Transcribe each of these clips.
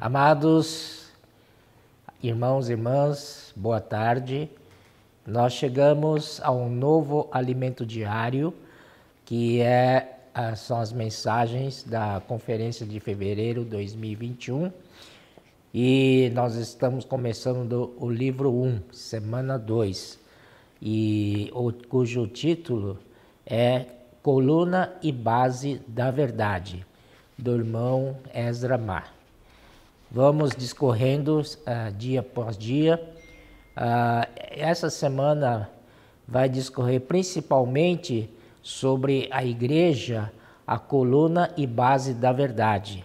Amados irmãos e irmãs, boa tarde. Nós chegamos a um novo alimento diário, que é, ah, são as mensagens da conferência de fevereiro 2021. E nós estamos começando o livro 1, semana 2, e o, cujo título é Coluna e Base da Verdade, do irmão Ezra Mar. Vamos discorrendo uh, dia após dia Uh, essa semana vai discorrer principalmente sobre a igreja, a coluna e base da verdade.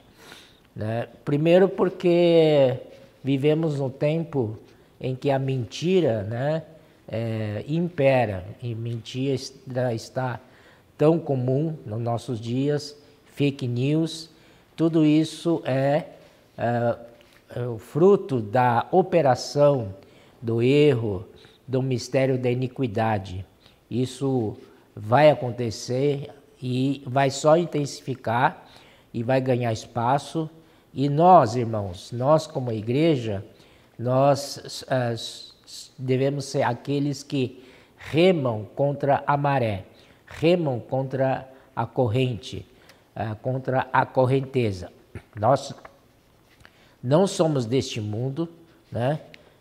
Né? Primeiro, porque vivemos num tempo em que a mentira né, é, impera, e mentira está tão comum nos nossos dias, fake news, tudo isso é, é, é o fruto da operação do erro, do mistério da iniquidade. Isso vai acontecer e vai só intensificar e vai ganhar espaço. E nós, irmãos, nós como igreja, nós uh, devemos ser aqueles que remam contra a maré, remam contra a corrente, uh, contra a correnteza. Nós não somos deste mundo, né?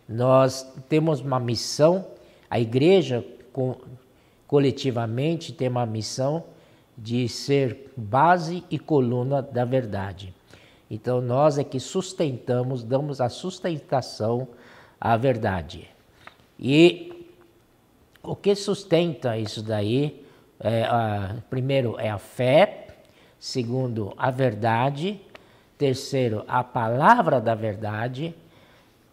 Nós temos uma missão, a igreja co coletivamente tem uma missão de ser base e coluna da verdade. Então nós é que sustentamos, damos a sustentação à verdade. E o que sustenta isso daí? É, a, primeiro é a fé, segundo a verdade, terceiro a palavra da verdade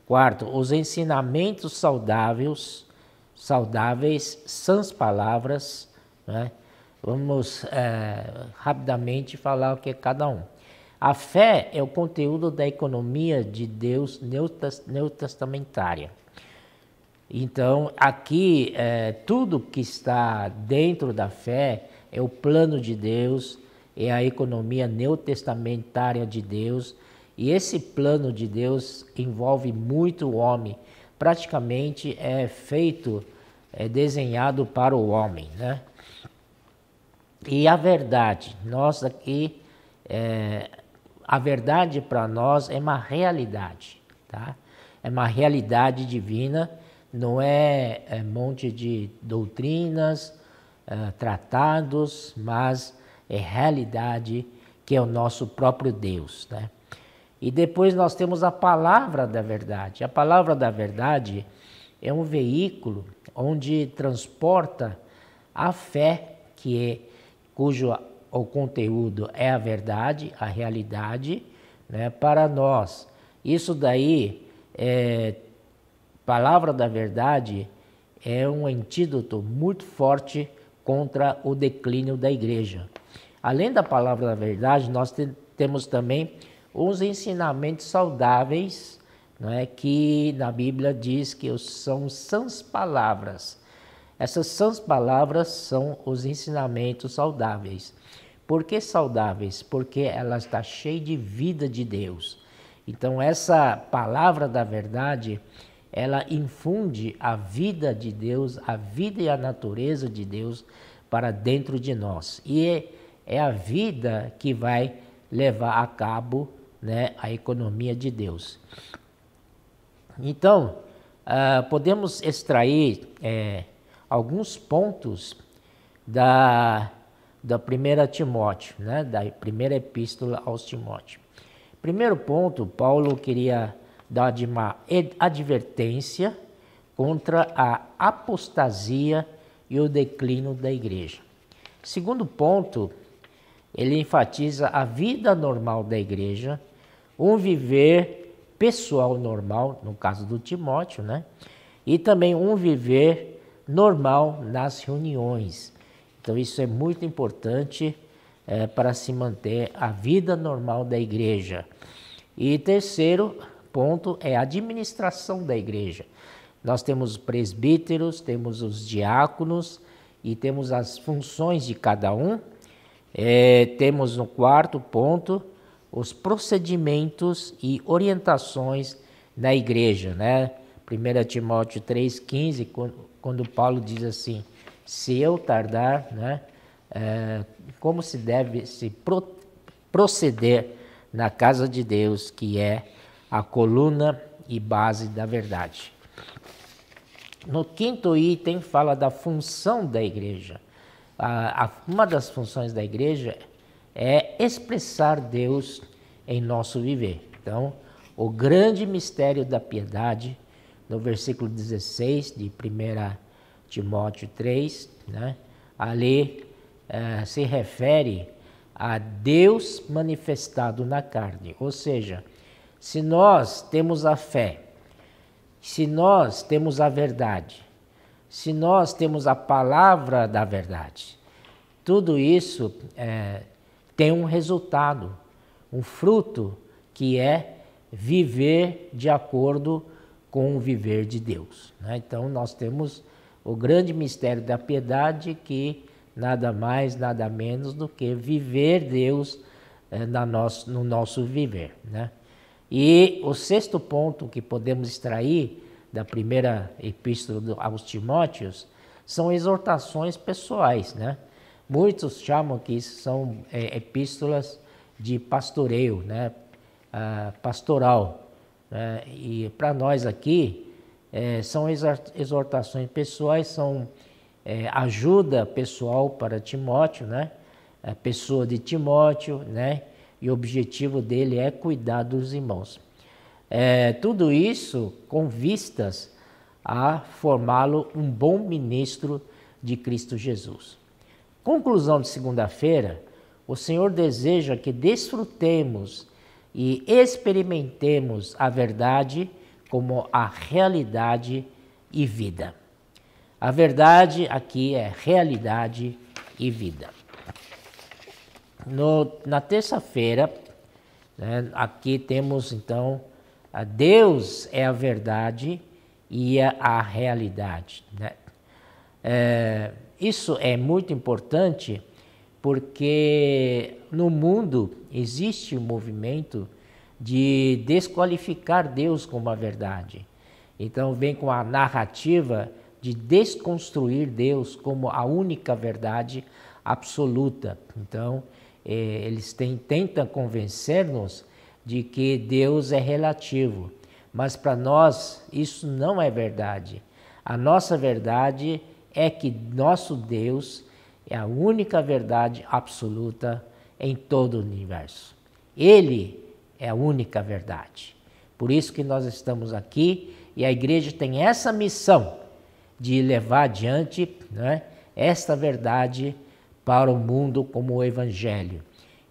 Quarto, os ensinamentos saudáveis, saudáveis, sãs palavras. Né? Vamos é, rapidamente falar o que é cada um. A fé é o conteúdo da economia de Deus neotestamentária. Então, aqui, é, tudo que está dentro da fé é o plano de Deus, é a economia neotestamentária de Deus, e esse plano de Deus envolve muito o homem, praticamente é feito, é desenhado para o homem, né? E a verdade, nós aqui, é, a verdade para nós é uma realidade, tá? É uma realidade divina, não é, é monte de doutrinas, é, tratados, mas é realidade que é o nosso próprio Deus, né? E depois nós temos a palavra da verdade. A palavra da verdade é um veículo onde transporta a fé, que é, cujo o conteúdo é a verdade, a realidade, né, para nós. Isso daí, é, palavra da verdade, é um antídoto muito forte contra o declínio da igreja. Além da palavra da verdade, nós te, temos também os ensinamentos saudáveis, não é que na Bíblia diz que são sãs palavras. Essas sãs palavras são os ensinamentos saudáveis. Por que saudáveis? Porque ela está cheia de vida de Deus. Então essa palavra da verdade, ela infunde a vida de Deus, a vida e a natureza de Deus para dentro de nós. E é, é a vida que vai levar a cabo né, a economia de Deus. Então, ah, podemos extrair é, alguns pontos da, da primeira Timóteo, né, da primeira epístola aos Timóteo. Primeiro ponto, Paulo queria dar de uma advertência contra a apostasia e o declínio da igreja. Segundo ponto, ele enfatiza a vida normal da igreja um viver pessoal normal, no caso do Timóteo, né? E também um viver normal nas reuniões. Então, isso é muito importante é, para se manter a vida normal da igreja. E terceiro ponto é a administração da igreja. Nós temos presbíteros, temos os diáconos e temos as funções de cada um. É, temos no quarto ponto os procedimentos e orientações da igreja, né? 1 Timóteo 3,15, quando, quando Paulo diz assim, se eu tardar, né, é, como se deve se pro, proceder na casa de Deus, que é a coluna e base da verdade. No quinto item, fala da função da igreja. A, a, uma das funções da igreja é expressar Deus em nosso viver. Então, o grande mistério da piedade, no versículo 16 de 1 Timóteo 3, né, ali eh, se refere a Deus manifestado na carne. Ou seja, se nós temos a fé, se nós temos a verdade, se nós temos a palavra da verdade, tudo isso é, tem um resultado, um fruto que é viver de acordo com o viver de Deus. Né? Então nós temos o grande mistério da piedade que nada mais, nada menos do que viver Deus eh, na nosso, no nosso viver. Né? E o sexto ponto que podemos extrair da primeira epístola aos Timóteos são exortações pessoais, né? Muitos chamam que isso são é, epístolas de pastoreio, né? Ah, pastoral. Né? E para nós aqui, é, são exortações pessoais, são é, ajuda pessoal para Timóteo, né? A pessoa de Timóteo, né? E o objetivo dele é cuidar dos irmãos. É, tudo isso com vistas a formá-lo um bom ministro de Cristo Jesus conclusão de segunda-feira, o Senhor deseja que desfrutemos e experimentemos a verdade como a realidade e vida. A verdade aqui é realidade e vida. No, na terça-feira, né, aqui temos então a Deus é a verdade e a, a realidade. Né? É, isso é muito importante porque no mundo existe um movimento de desqualificar Deus como a verdade. Então vem com a narrativa de desconstruir Deus como a única verdade absoluta. Então eh, eles têm, tentam convencer-nos de que Deus é relativo, mas para nós isso não é verdade. A nossa verdade é é que nosso Deus é a única verdade absoluta em todo o universo. Ele é a única verdade. Por isso que nós estamos aqui e a igreja tem essa missão de levar adiante né, esta verdade para o mundo como o Evangelho.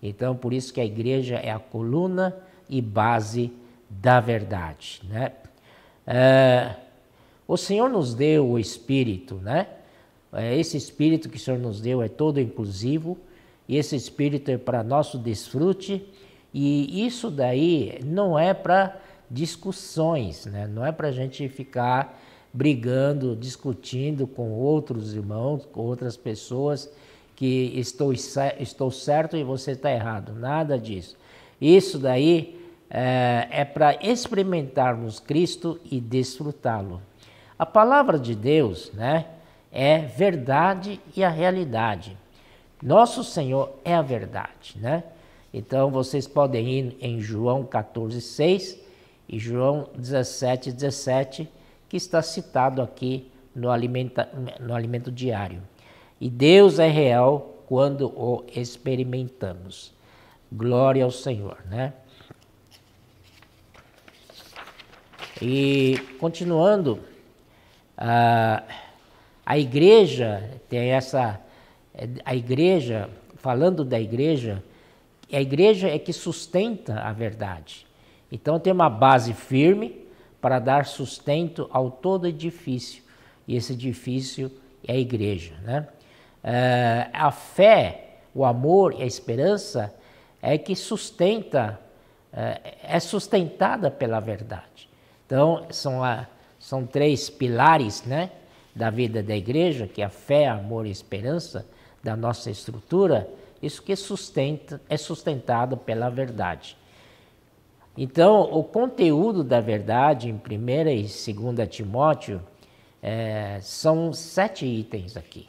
Então, por isso que a igreja é a coluna e base da verdade. Né? Eh, o Senhor nos deu o Espírito, né? É esse Espírito que o Senhor nos deu é todo inclusivo e esse Espírito é para nosso desfrute e isso daí não é para discussões, né? Não é para a gente ficar brigando, discutindo com outros irmãos, com outras pessoas que estou, estou certo e você está errado. Nada disso. Isso daí é, é para experimentarmos Cristo e desfrutá-lo. A palavra de Deus, né, é verdade e a realidade. Nosso Senhor é a verdade, né? Então vocês podem ir em João 14, 6 e João 17, 17, que está citado aqui no, alimenta, no alimento diário. E Deus é real quando o experimentamos. Glória ao Senhor, né? E continuando, ah, a igreja tem essa. A igreja, falando da igreja, a igreja é que sustenta a verdade. Então tem uma base firme para dar sustento ao todo edifício. E esse edifício é a igreja. Né? Ah, a fé, o amor e a esperança é que sustenta, é, é sustentada pela verdade. Então, são a, são três pilares né, da vida da igreja, que é a fé, amor e esperança, da nossa estrutura, isso que sustenta, é sustentado pela verdade. Então, o conteúdo da verdade em 1 e 2 Timóteo é, são sete itens aqui.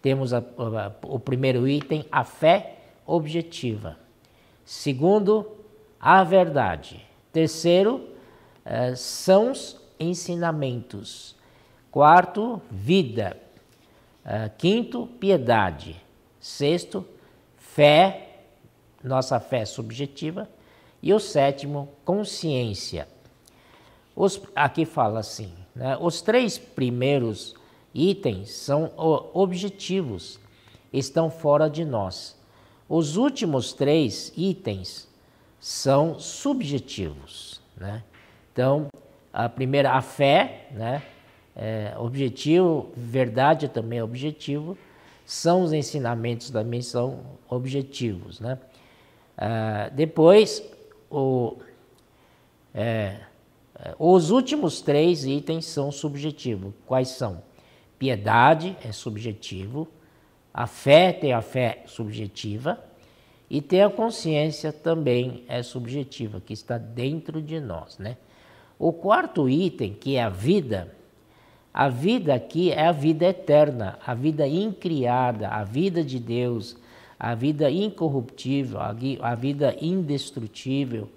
Temos a, a, o primeiro item, a fé objetiva. Segundo, a verdade. Terceiro, é, sãos ensinamentos. Quarto, vida. Ah, quinto, piedade. Sexto, fé, nossa fé subjetiva. E o sétimo, consciência. Os, aqui fala assim: né, os três primeiros itens são objetivos, estão fora de nós. Os últimos três itens são subjetivos. Né? Então, a primeira, a fé, né? É, objetivo, verdade também é objetivo, são os ensinamentos também são objetivos, né? Ah, depois, o, é, é, os últimos três itens são subjetivos. Quais são? Piedade é subjetivo, a fé tem a fé subjetiva e tem a consciência também é subjetiva, que está dentro de nós, né? O quarto item, que é a vida, a vida aqui é a vida eterna, a vida incriada, a vida de Deus, a vida incorruptível, a vida indestrutível,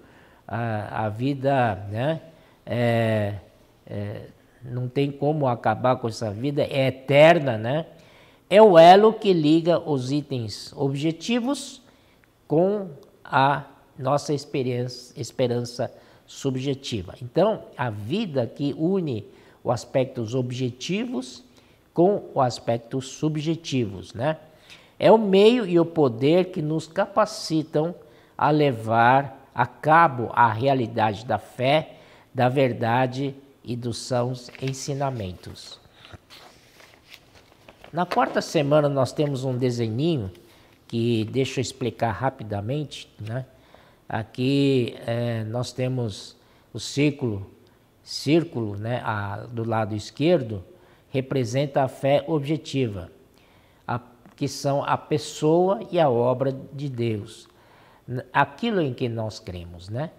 a, a vida, né? É, é, não tem como acabar com essa vida, é eterna, né? É o elo que liga os itens objetivos com a nossa esperança, esperança subjetiva. Então, a vida que une os aspectos objetivos com os aspectos subjetivos, né? É o meio e o poder que nos capacitam a levar a cabo a realidade da fé, da verdade e dos sãos ensinamentos. Na quarta semana nós temos um desenhinho que deixa eu explicar rapidamente, né? Aqui é, nós temos o círculo, círculo né, a, do lado esquerdo, representa a fé objetiva, a, que são a pessoa e a obra de Deus, aquilo em que nós cremos. Né?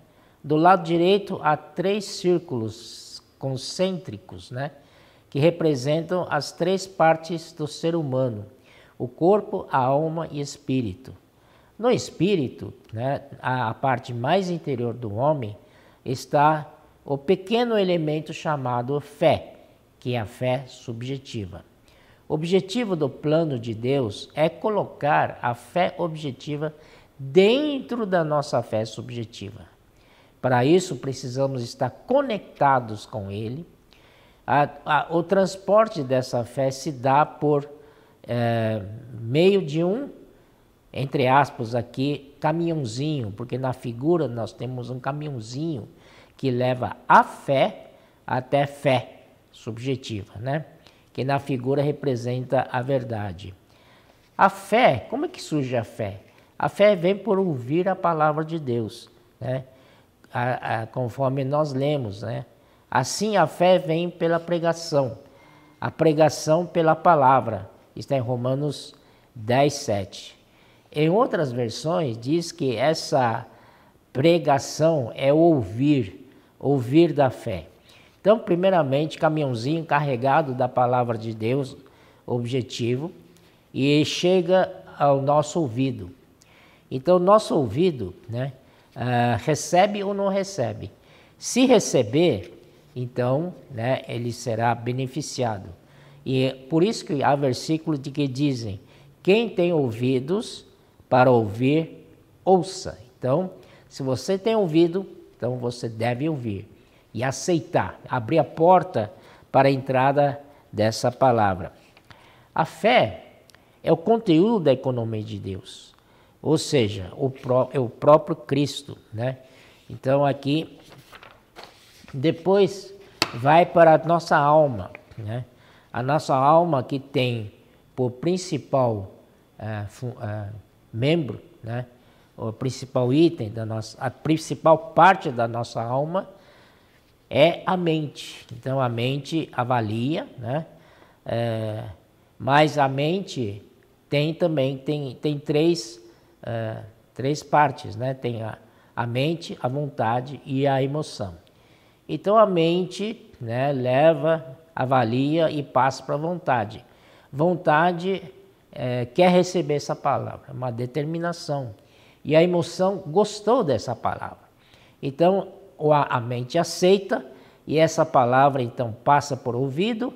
Do lado direito há três círculos concêntricos, né, que representam as três partes do ser humano: o corpo, a alma e espírito. No espírito, né, a, a parte mais interior do homem, está o pequeno elemento chamado fé, que é a fé subjetiva. O objetivo do plano de Deus é colocar a fé objetiva dentro da nossa fé subjetiva. Para isso, precisamos estar conectados com Ele. A, a, o transporte dessa fé se dá por é, meio de um entre aspas aqui, caminhãozinho, porque na figura nós temos um caminhãozinho que leva a fé até fé subjetiva, né? Que na figura representa a verdade. A fé, como é que surge a fé? A fé vem por ouvir a palavra de Deus, né? A, a, conforme nós lemos, né? Assim a fé vem pela pregação, a pregação pela palavra. Está em Romanos 10, 7. Em outras versões, diz que essa pregação é ouvir, ouvir da fé. Então, primeiramente, caminhãozinho carregado da palavra de Deus, objetivo, e chega ao nosso ouvido. Então, nosso ouvido né, uh, recebe ou não recebe. Se receber, então né, ele será beneficiado. E é por isso que há versículos de que dizem: quem tem ouvidos, para ouvir, ouça. Então, se você tem ouvido, então você deve ouvir e aceitar, abrir a porta para a entrada dessa palavra. A fé é o conteúdo da economia de Deus, ou seja, o pró é o próprio Cristo, né? Então aqui depois vai para a nossa alma, né? A nossa alma que tem por principal uh, uh, membro, né? o principal item da nossa, a principal parte da nossa alma é a mente. Então a mente avalia, né? É, mas a mente tem também tem, tem três, é, três partes, né? Tem a, a mente, a vontade e a emoção. Então a mente né, leva, avalia e passa para a vontade. Vontade é, quer receber essa palavra, uma determinação. E a emoção gostou dessa palavra. Então, a, a mente aceita e essa palavra então passa por ouvido,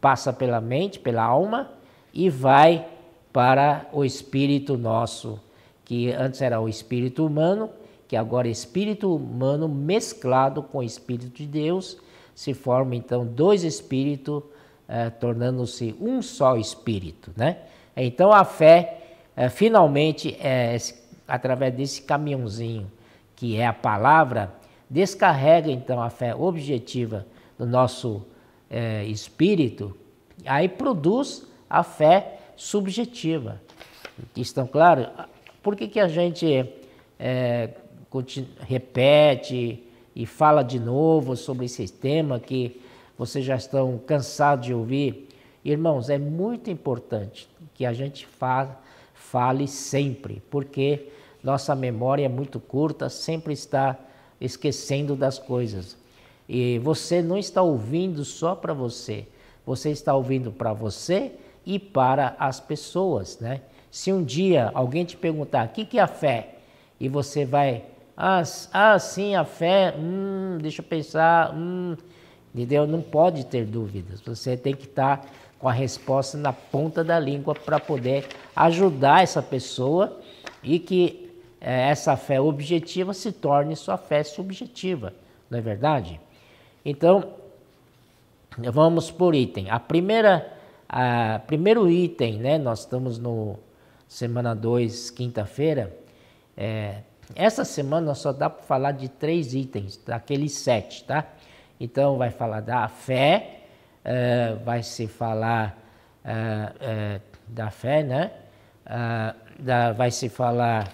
passa pela mente, pela alma e vai para o espírito nosso, que antes era o espírito humano, que agora é espírito humano mesclado com o espírito de Deus, se forma então dois espíritos, eh, tornando-se um só espírito, né? Então a fé, é, finalmente, é, através desse caminhãozinho que é a palavra, descarrega então a fé objetiva do nosso é, espírito, aí produz a fé subjetiva. Estão claros? Por que, que a gente é, repete e fala de novo sobre esse tema que vocês já estão cansados de ouvir Irmãos, é muito importante que a gente fa fale sempre, porque nossa memória é muito curta, sempre está esquecendo das coisas. E você não está ouvindo só para você, você está ouvindo para você e para as pessoas, né? Se um dia alguém te perguntar o que, que é a fé, e você vai, ah, ah sim, a fé, hum, deixa eu pensar, hum, entendeu? Não pode ter dúvidas, você tem que estar. Tá com a resposta na ponta da língua para poder ajudar essa pessoa e que eh, essa fé objetiva se torne sua fé subjetiva, não é verdade? Então, vamos por item. A primeira, a primeiro item, né? Nós estamos no semana 2, quinta-feira. É, essa semana só dá para falar de três itens, daqueles sete, tá? Então vai falar da fé, é, vai se falar é, é da fé, né? É, da, vai se falar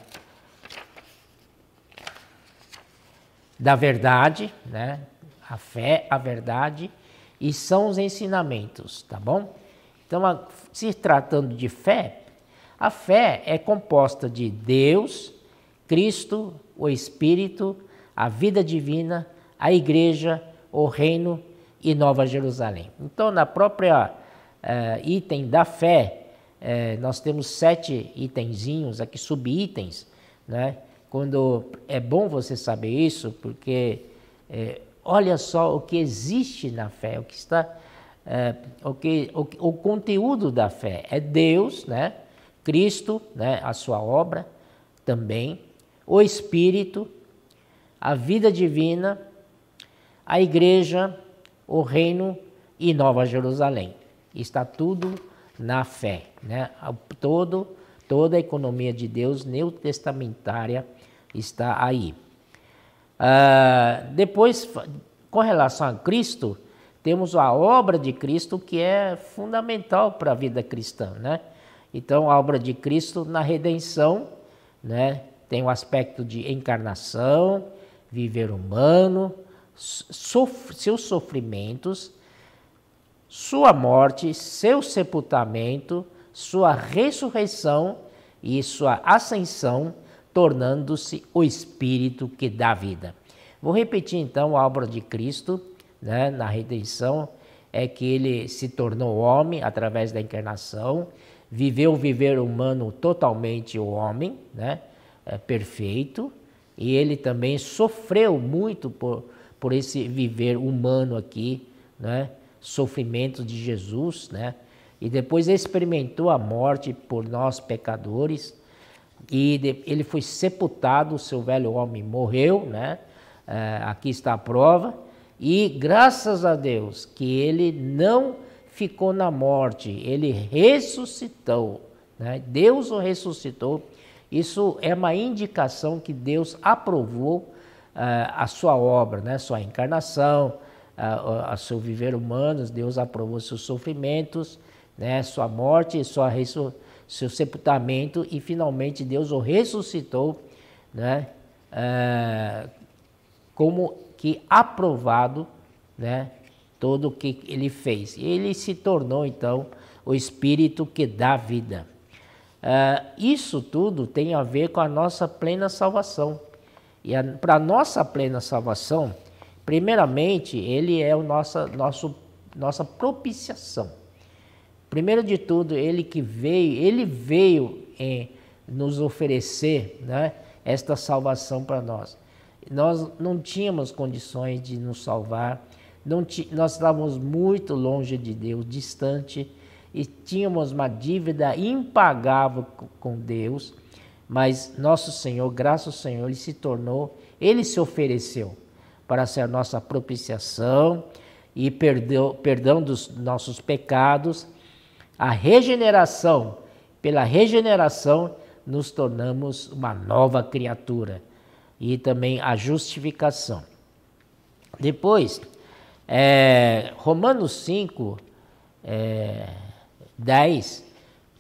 da verdade, né? A fé, a verdade e são os ensinamentos, tá bom? Então, a, se tratando de fé, a fé é composta de Deus, Cristo, o Espírito, a vida divina, a igreja, o reino e Nova Jerusalém. Então, na própria uh, item da fé, uh, nós temos sete itenzinhos aqui, subitens, né? Quando é bom você saber isso, porque uh, olha só o que existe na fé, o que está, o que o, o conteúdo da fé é Deus, né? Cristo, né? A sua obra também, o Espírito, a vida divina, a Igreja o reino e Nova Jerusalém. Está tudo na fé, né? Todo, toda a economia de Deus neotestamentária está aí. Uh, depois, com relação a Cristo, temos a obra de Cristo que é fundamental para a vida cristã, né? Então, a obra de Cristo na redenção, né? Tem o um aspecto de encarnação, viver humano, sof seus sofrimentos, sua morte, seu sepultamento, sua ressurreição e sua ascensão, tornando-se o Espírito que dá vida. Vou repetir então a obra de Cristo né, na redenção, é que ele se tornou homem através da encarnação, viveu o viver humano totalmente o homem, né, é, perfeito, e ele também sofreu muito por por esse viver humano aqui, né? Sofrimento de Jesus, né? E depois experimentou a morte por nós pecadores. E ele foi sepultado, o seu velho homem morreu, né? É, aqui está a prova. E graças a Deus que ele não ficou na morte, ele ressuscitou. Né? Deus o ressuscitou. Isso é uma indicação que Deus aprovou ah, a sua obra, né? sua encarnação, a, ah, a seu viver humano, Deus aprovou seus sofrimentos, né? sua morte, sua ressur seu sepultamento e finalmente Deus o ressuscitou, né? Ah, como que aprovado, né? Todo o que ele fez. ele se tornou então o Espírito que dá vida. isso tudo tem a ver com a nossa plena salvação. E para nossa plena salvação, primeiramente, ele é o nossa, nosso, nossa propiciação. Primeiro de tudo, ele que veio, ele veio em é, nos oferecer né, esta salvação para nós. Nós não tínhamos condições de nos salvar, ti, nós estávamos muito longe de Deus, distante, e tínhamos uma dívida impagável com Deus, mas nosso Senhor, graças ao Senhor, ele se tornou, ele se ofereceu para ser a nossa propiciação e perdão, perdão dos nossos pecados. A regeneração, pela regeneração, nos tornamos uma nova criatura. E também a justificação. Depois, é, Romanos 5, é, 10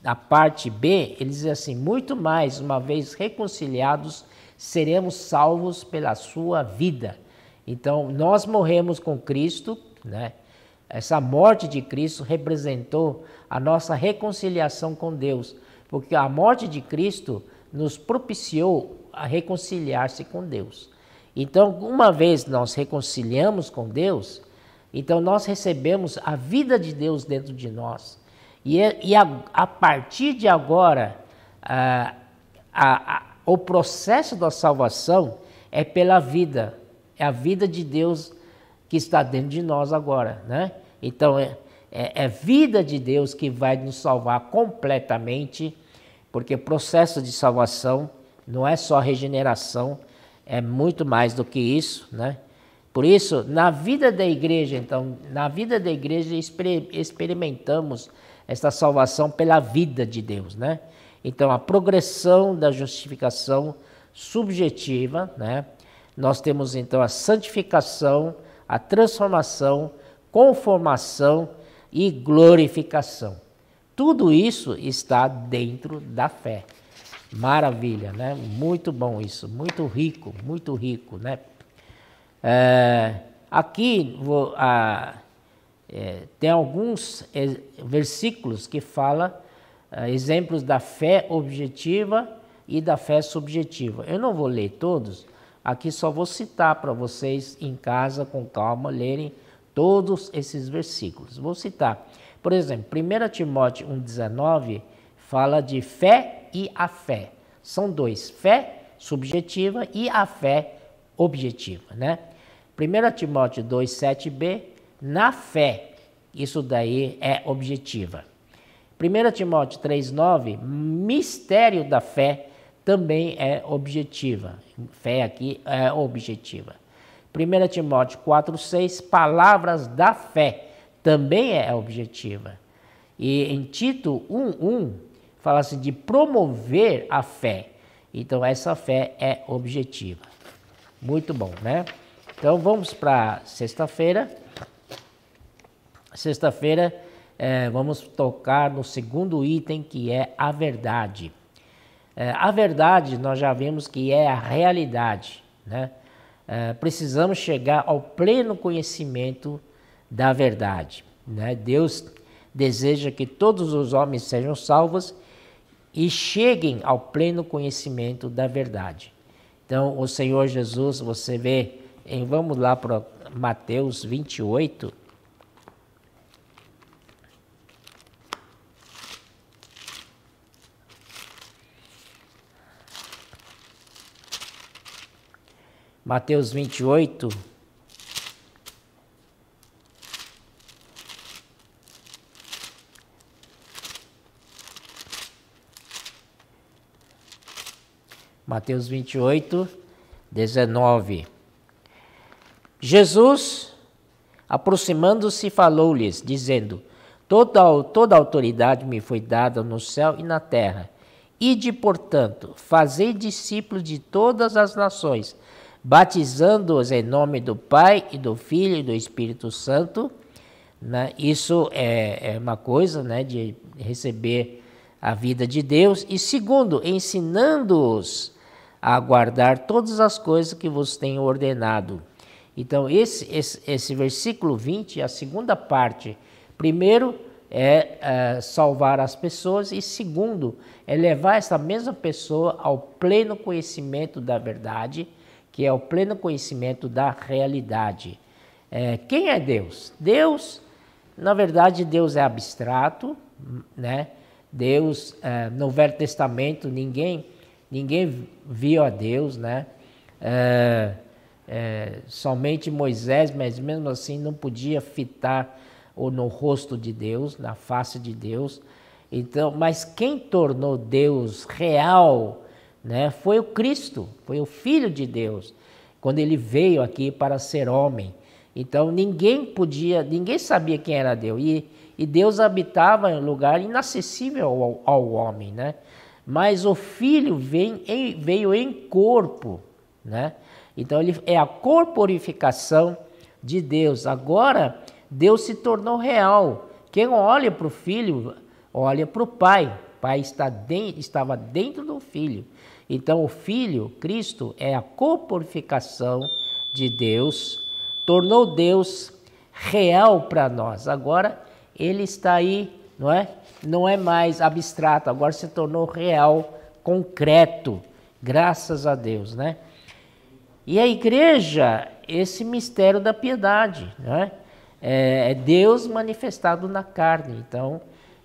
na parte B, ele diz assim: muito mais, uma vez reconciliados, seremos salvos pela sua vida. Então, nós morremos com Cristo, né? Essa morte de Cristo representou a nossa reconciliação com Deus, porque a morte de Cristo nos propiciou a reconciliar-se com Deus. Então, uma vez nós reconciliamos com Deus, então nós recebemos a vida de Deus dentro de nós. E, é, e a, a, partir de agora, a, a, o processo da salvação é pela vida, é a vida de Deus que está dentro de nós agora, né? Então é, é, é vida de Deus que vai nos salvar completamente, porque o processo de salvação não é só regeneração, é muito mais do que isso, né? Por isso, na vida da igreja, então, na vida da igreja experimentamos esta salvação pela vida de Deus, né? Então, a progressão da justificação subjetiva, né? Nós temos então a santificação, a transformação, conformação e glorificação. Tudo isso está dentro da fé. Maravilha, né? Muito bom isso, muito rico, muito rico, né? É, aqui vou, a, é, tem alguns é, versículos que fala é, exemplos da fé objetiva e da fé subjetiva. Eu não vou ler todos, aqui só vou citar para vocês em casa com calma lerem todos esses versículos. Vou citar. Por exemplo, 1 Timóteo 1,19 fala de fé e a fé. São dois, fé subjetiva e a fé objetiva, né? 1 Timóteo 2,7b na fé. Isso daí é objetiva. 1 Timóteo 3,9, mistério da fé também é objetiva. Fé aqui é objetiva. 1 Timóteo 4,6, palavras da fé também é objetiva. E em Tito 1,1 fala-se assim, de promover a fé. Então, essa fé é objetiva. Muito bom, né? Então, vamos para sexta-feira. Sexta-feira eh, vamos tocar no segundo item que é a verdade. Eh, a verdade nós já vimos que é a realidade, né? Eh, precisamos chegar ao pleno conhecimento da verdade. Né? Deus deseja que todos os homens sejam salvos e cheguem ao pleno conhecimento da verdade. Então, o Senhor Jesus, você vê, em, vamos lá para Mateus 28, Mateus 28. Mateus 28, 19. Jesus, aproximando-se, falou-lhes, dizendo: toda, toda autoridade me foi dada no céu e na terra. Ide, portanto, fazei discípulos de todas as nações, batizando-os em nome do Pai e do Filho e do Espírito Santo. Né? Isso é, é, uma coisa né, de receber a vida de Deus. E segundo, ensinando-os a guardar todas as coisas que vos tenho ordenado. Então, esse, esse, esse versículo 20, a segunda parte, primeiro é, é salvar as pessoas, e segundo, é levar essa mesma pessoa ao pleno conhecimento da verdade que é o pleno conhecimento da realidade. É, quem é Deus? Deus, na verdade, Deus é abstrato, né? Deus, é, no Velho Testamento, ninguém, ninguém viu a Deus, né? É, é somente Moisés, mas mesmo assim não podia fitar ou no rosto de Deus, na face de Deus. Então, mas quem tornou Deus real né? Foi o Cristo, foi o Filho de Deus, quando ele veio aqui para ser homem. Então ninguém podia, ninguém sabia quem era Deus. E, e Deus habitava em um lugar inacessível ao, ao homem, né? Mas o Filho vem em, veio em corpo, né? Então ele é a corporificação de Deus. Agora Deus se tornou real. Quem olha para o Filho olha para o Pai. O Pai está de, estava dentro do Filho. Então, o Filho, Cristo, é a corporificação de Deus, tornou Deus real para nós. Agora, ele está aí, não é? Não é mais abstrato, agora se tornou real, concreto, graças a Deus, né? E a igreja, esse mistério da piedade, é? é? É Deus manifestado na carne. Então,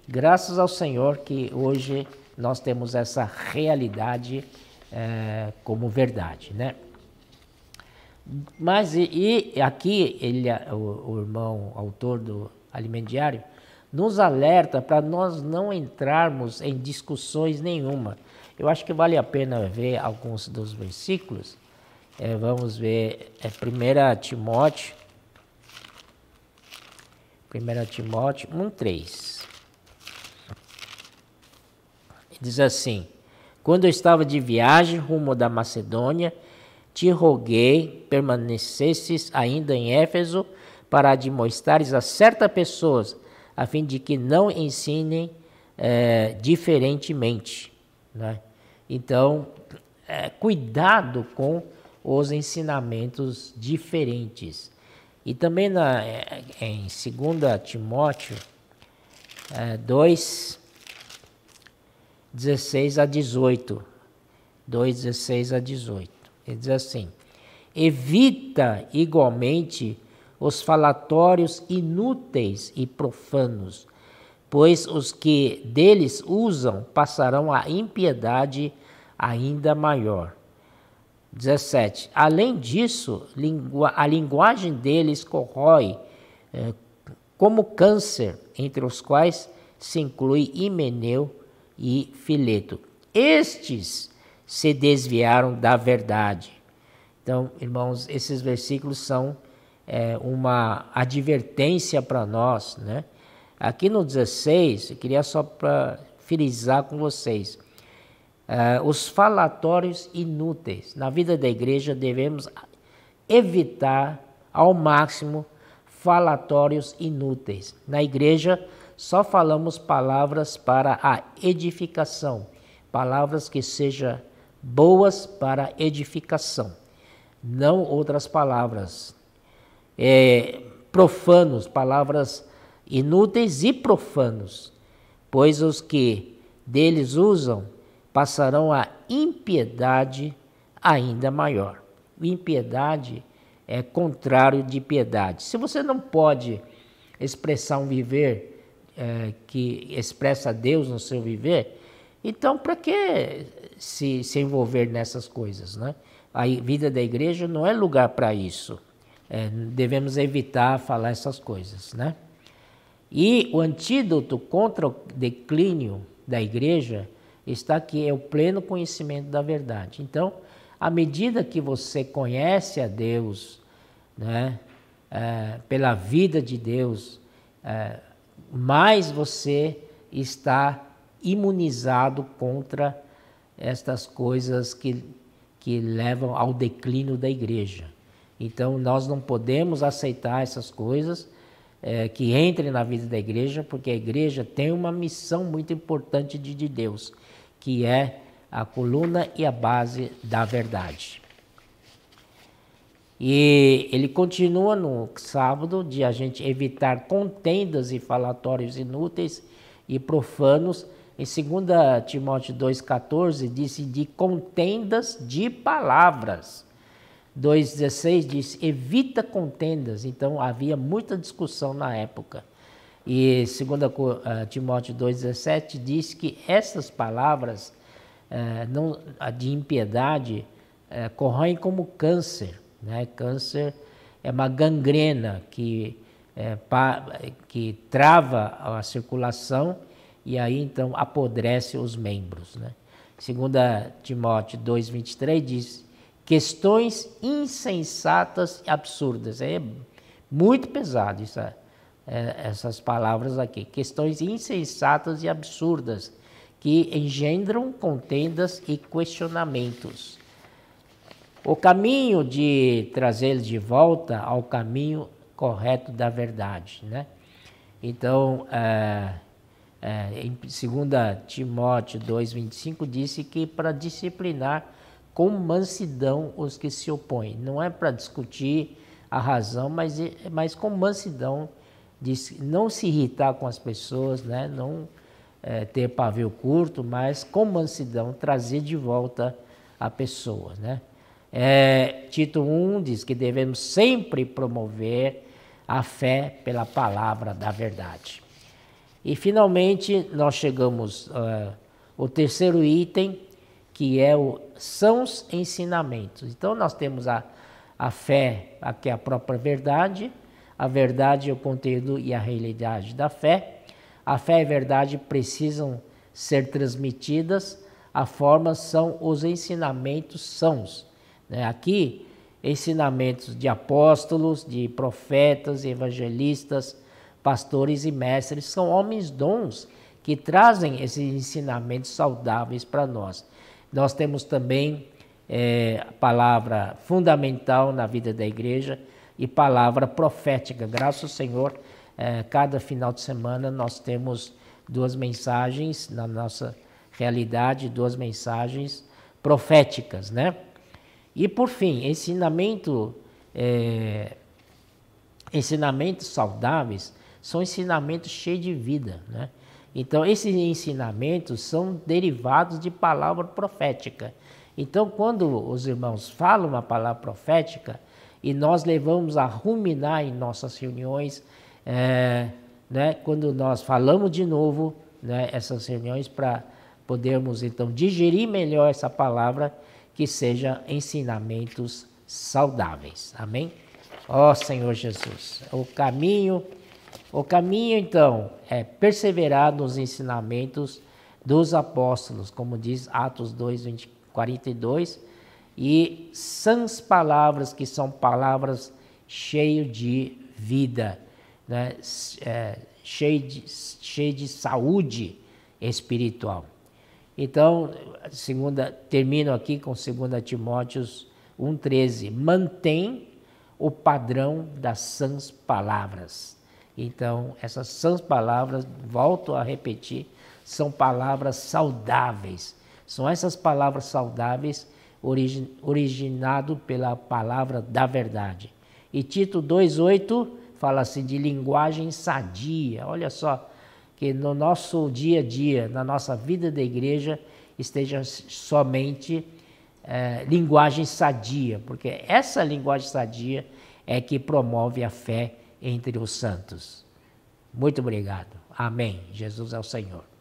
graças ao Senhor que hoje nós temos essa realidade é, como verdade, né? Mas e, e aqui ele, o, o, irmão autor do Alimento Diário, nos alerta para nós não entrarmos em discussões nenhuma. Eu acho que vale a pena ver alguns dos versículos. É, vamos ver é 1 Timóteo, 1 Timóteo 1,3 diz assim: Quando eu estava de viagem rumo da Macedônia, te roguei permanecesses ainda em Éfeso para admoestares a certas pessoas, a fim de que não ensinem é, diferentemente. Né? Então, é, cuidado com os ensinamentos diferentes. E também na, eh, em 2 Timóteo é, 2, 16 a 18. 2, 16 a 18. Ele diz assim: evita igualmente os falatórios inúteis e profanos, pois os que deles usam passarão a impiedade ainda maior. 17. Além disso, a linguagem deles corrói eh, como câncer, entre os quais se inclui Himeneu e Fileto. Estes se desviaram da verdade. Então, irmãos, esses versículos são é, uma advertência para nós, né? Aqui no 16, eu queria só para frisar com vocês, é, os falatórios inúteis. Na vida da igreja devemos evitar ao máximo falatórios inúteis. Na igreja só falamos palavras para a edificação, palavras que sejam boas para edificação, não outras palavras é, profanos, palavras inúteis e profanos, pois os que deles usam passarão a impiedade ainda maior. Impiedade é contrário de piedade. Se você não pode expressar um viver é, que expressa Deus no seu viver, então para que se, se envolver nessas coisas? Né? A vida da igreja não é lugar para isso. É, devemos evitar falar essas coisas. Né? E o antídoto contra o declínio da igreja está aqui, é o pleno conhecimento da verdade. Então, à medida que você conhece a Deus, né, é, pela vida de Deus, é, mais você está imunizado contra estas coisas que, que levam ao declínio da igreja. Então, nós não podemos aceitar essas coisas é, que entrem na vida da igreja, porque a igreja tem uma missão muito importante de, de Deus, que é a coluna e a base da verdade. E ele continua no sábado de a gente evitar contendas e falatórios inúteis e profanos. Em 2 Timóteo 2,14 disse de contendas de palavras. 2,16 diz evita contendas. Então havia muita discussão na época. E 2 eh, Timóteo 2,17 diz que essas palavras eh, não, de impiedade eh, corroem como câncer né? Câncer é uma gangrena que, é, pa, que trava a circulação e aí então apodrece os membros. Né? Segundo Timóteo 2,23 diz, questões insensatas e absurdas. É muito pesado isso, é, é, essas palavras aqui. Questões insensatas e absurdas que engendram contendas e questionamentos o caminho de trazê-los de volta ao caminho correto da verdade, né? Então, é, é, em 2 Timóteo 2,25 disse que para disciplinar com mansidão os que se opõem. Não é para discutir a razão, mas, mas com mansidão, de não se irritar com as pessoas, né? não é, ter pavio curto, mas com mansidão trazer de volta a pessoa. Né? É, Tito 1 diz que devemos sempre promover a fé pela palavra da verdade. E finalmente nós chegamos uh, ah, ao terceiro item, que é o ensinamentos. Então nós temos a, a fé, aqui é a própria verdade, a verdade é o conteúdo e a realidade da fé. A fé e a verdade precisam ser transmitidas, a forma são os ensinamentos sãos. Né? Aqui, ensinamentos de apóstolos, de profetas, evangelistas, pastores e mestres são homens dons que trazem esses ensinamentos saudáveis para nós. Nós temos também é, a palavra fundamental na vida da igreja e palavra profética. Graças ao Senhor, é, cada final de semana nós temos duas mensagens na nossa realidade, duas mensagens proféticas, né? E por fim, ensinamento, é, ensinamentos saudáveis são ensinamentos cheios de vida, né? Então esses ensinamentos são derivados de palavra profética. Então quando os irmãos falam uma palavra profética e nós levamos a ruminar em nossas reuniões, é, né? Quando nós falamos de novo, né? Essas reuniões para podermos então digerir melhor essa palavra que sejam ensinamentos saudáveis. Amém? Ó oh, Senhor Jesus, o caminho, o caminho então é perseverar nos ensinamentos dos apóstolos, como diz Atos 2, 20, 42, e sãs palavras que são palavras cheias de vida, né? É, de, cheio de saúde espiritual. Então, segunda, termino aqui com 2 Timóteos 1,13. Mantém o padrão das sãs palavras. Então, essas sãs palavras, volto a repetir, são palavras saudáveis. São essas palavras saudáveis origin, originado pela palavra da verdade. E Tito 2,8 fala se de linguagem sadia. Olha só que no nosso dia a dia, na nossa vida da igreja, esteja somente eh, linguagem sadia, porque essa linguagem sadia é que promove a fé entre os santos. Muito obrigado. Amém. Jesus é o Senhor.